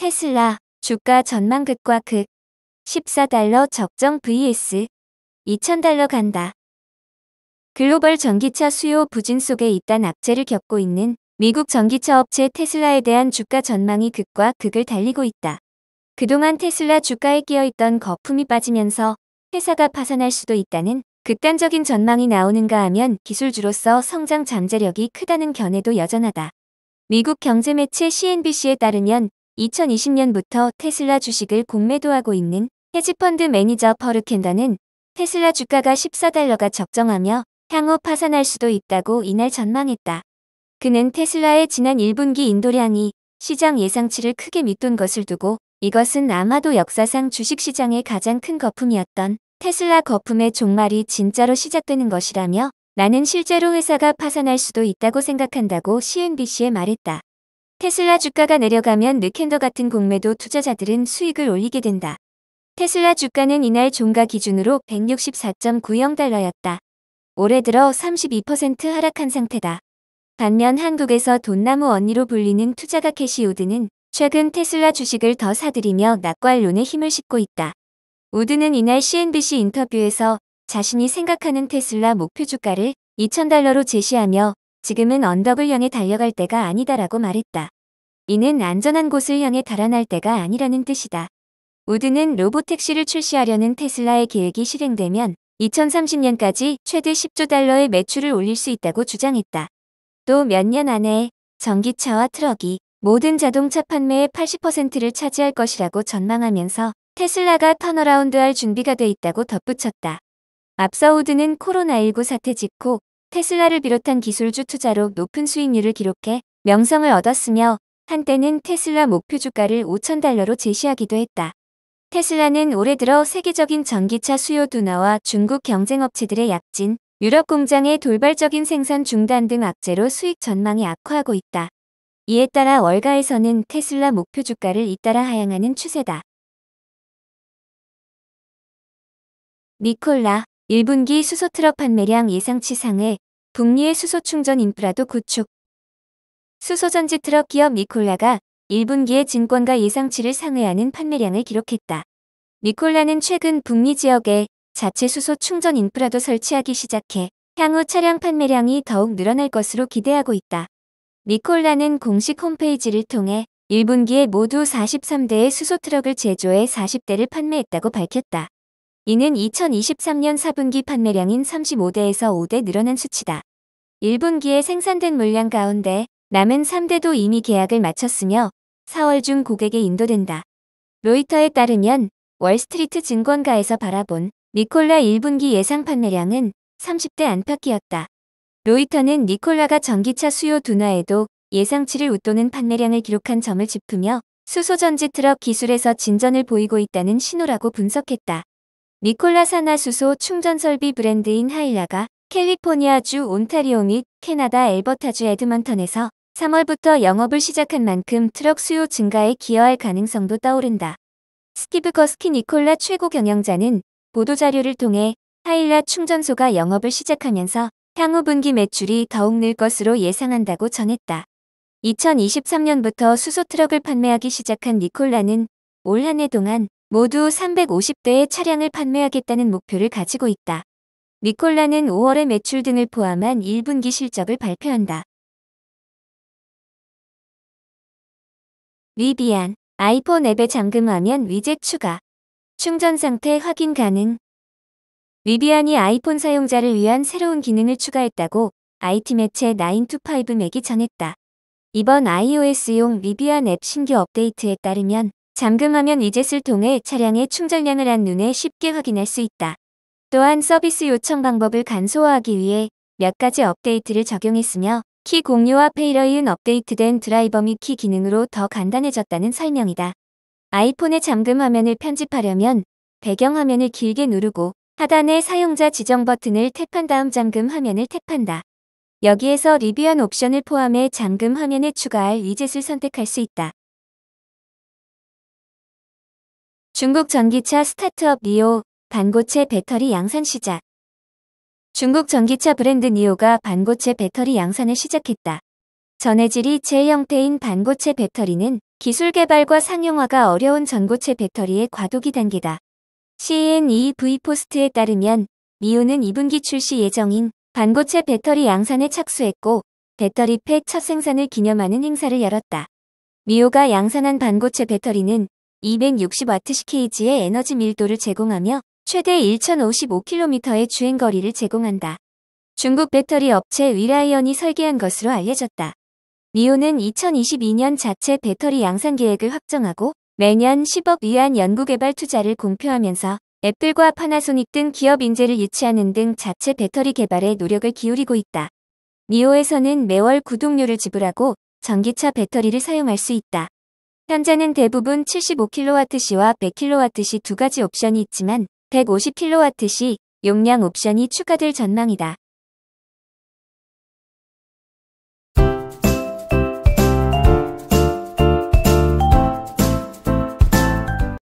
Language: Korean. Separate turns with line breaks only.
테슬라 주가 전망극과 극 14달러 적정 vs 2000달러 간다. 글로벌 전기차 수요 부진 속에 잇단 악재를 겪고 있는 미국 전기차 업체 테슬라에 대한 주가 전망이 극과 극을 달리고 있다. 그동안 테슬라 주가에 끼어있던 거품이 빠지면서 회사가 파산할 수도 있다는 극단적인 전망이 나오는가 하면 기술주로서 성장 잠재력이 크다는 견해도 여전하다. 미국 경제 매체 CNBC에 따르면 2020년부터 테슬라 주식을 공매도하고 있는 헤지펀드 매니저 퍼르켄더는 테슬라 주가가 14달러가 적정하며 향후 파산할 수도 있다고 이날 전망했다. 그는 테슬라의 지난 1분기 인도량이 시장 예상치를 크게 밑돈 것을 두고 이것은 아마도 역사상 주식시장의 가장 큰 거품이었던 테슬라 거품의 종말이 진짜로 시작되는 것이라며 나는 실제로 회사가 파산할 수도 있다고 생각한다고 CNBC에 말했다. 테슬라 주가가 내려가면 느켄더 같은 공매도 투자자들은 수익을 올리게 된다. 테슬라 주가는 이날 종가 기준으로 164.90달러였다. 올해 들어 32% 하락한 상태다. 반면 한국에서 돈나무 언니로 불리는 투자가 캐시 우드는 최근 테슬라 주식을 더 사들이며 낙관론에 힘을 싣고 있다. 우드는 이날 CNBC 인터뷰에서 자신이 생각하는 테슬라 목표 주가를 2,000달러로 제시하며 지금은 언덕을 향해 달려갈 때가 아니다라고 말했다. 이는 안전한 곳을 향해 달아날 때가 아니라는 뜻이다. 우드는 로봇택시를 출시하려는 테슬라의 계획이 실행되면 2030년까지 최대 10조 달러의 매출을 올릴 수 있다고 주장했다. 또 몇 년 안에 전기차와 트럭이 모든 자동차 판매의 80%를 차지할 것이라고 전망하면서 테슬라가 턴어라운드할 준비가 돼 있다고 덧붙였다. 앞서 우드는 코로나19 사태 직후 테슬라를 비롯한 기술주 투자로 높은 수익률을 기록해 명성을 얻었으며 한때는 테슬라 목표 주가를 5,000달러로 제시하기도 했다. 테슬라는 올해 들어 세계적인 전기차 수요 둔화와 중국 경쟁업체들의 약진, 유럽 공장의 돌발적인 생산 중단 등 악재로 수익 전망이 악화하고 있다. 이에 따라 월가에서는 테슬라 목표 주가를 잇따라 하향하는 추세다. 니콜라 1분기 수소트럭 판매량 예상치 상회, 북미의 수소 충전 인프라도 구축. 수소전지 트럭 기업 니콜라가 1분기에 증권가 예상치를 상회하는 판매량을 기록했다. 니콜라는 최근 북미 지역에 자체 수소 충전 인프라도 설치하기 시작해 향후 차량 판매량이 더욱 늘어날 것으로 기대하고 있다. 니콜라는 공식 홈페이지를 통해 1분기에 모두 43대의 수소 트럭을 제조해 40대를 판매했다고 밝혔다. 이는 2023년 4분기 판매량인 35대에서 5대 늘어난 수치다. 1분기에 생산된 물량 가운데 남은 3대도 이미 계약을 마쳤으며 4월 중 고객에 인도된다. 로이터에 따르면 월스트리트 증권가에서 바라본 니콜라 1분기 예상 판매량은 30대 안팎이었다. 로이터는 니콜라가 전기차 수요 둔화에도 예상치를 웃도는 판매량을 기록한 점을 짚으며 수소전지 트럭 기술에서 진전을 보이고 있다는 신호라고 분석했다. 니콜라 산화수소 충전 설비 브랜드인 하일라가 캘리포니아주 온타리오 및 캐나다 엘버타주 에드먼턴에서 3월부터 영업을 시작한 만큼 트럭 수요 증가에 기여할 가능성도 떠오른다. 스티브 거스키 니콜라 최고 경영자는 보도자료를 통해 하일라 충전소가 영업을 시작하면서 향후 분기 매출이 더욱 늘 것으로 예상한다고 전했다. 2023년부터 수소 트럭을 판매하기 시작한 니콜라는 올 한 해 동안 모두 350대의 차량을 판매하겠다는 목표를 가지고 있다. 니콜라는 5월의 매출 등을 포함한 1분기 실적을 발표한다. 리비안 아이폰 앱에 잠금 화면 위젯 추가 충전 상태 확인 가능 리비안이 아이폰 사용자를 위한 새로운 기능을 추가했다고 IT 매체 925맥이 전했다. 이번 iOS용 리비안앱 신규 업데이트에 따르면 잠금화면 이젯을 통해 차량의 충전량을 한눈에 쉽게 확인할 수 있다. 또한 서비스 요청 방법을 간소화하기 위해 몇 가지 업데이트를 적용했으며 키 공유와 페이러이은 업데이트된 드라이버 및 키 기능으로 더 간단해졌다는 설명이다. 아이폰의 잠금 화면을 편집하려면 배경 화면을 길게 누르고 하단의 사용자 지정 버튼을 탭한 다음 잠금 화면을 탭한다. 여기에서 리뷰한 옵션을 포함해 잠금 화면에 추가할 위젯을 선택할 수 있다. 중국 전기차 스타트업 니오 반고체 배터리 양산 시작. 중국 전기차 브랜드 니오가 반고체 배터리 양산을 시작했다. 전해질이 제 형태인 반고체 배터리는 기술 개발과 상용화가 어려운 전고체 배터리의 과도기 단계다. CNE V포스트에 따르면 미오는 2분기 출시 예정인 반고체 배터리 양산에 착수했고 배터리 팩 첫 생산을 기념하는 행사를 열었다. 미오가 양산한 반고체 배터리는 260W ckg의 에너지 밀도를 제공하며 최대 1055km의 주행거리를 제공한다. 중국 배터리 업체 위라이언이 설계한 것으로 알려졌다. 미오는 2022년 자체 배터리 양산 계획을 확정하고 매년 10억 위안 연구개발 투자를 공표하면서 애플과 파나소닉 등 기업 인재를 유치하는 등 자체 배터리 개발에 노력을 기울이고 있다. 미오에서는 매월 구독료를 지불하고 전기차 배터리를 사용할 수 있다. 현재는 대부분 75kWh와 100kWh 두 가지 옵션이 있지만 150kWh 용량 옵션이 추가될 전망이다.